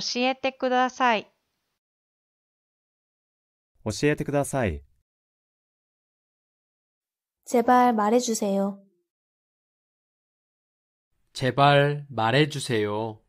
教えてください.教えてください. 제발 말해주세요. 제발 말해주세요.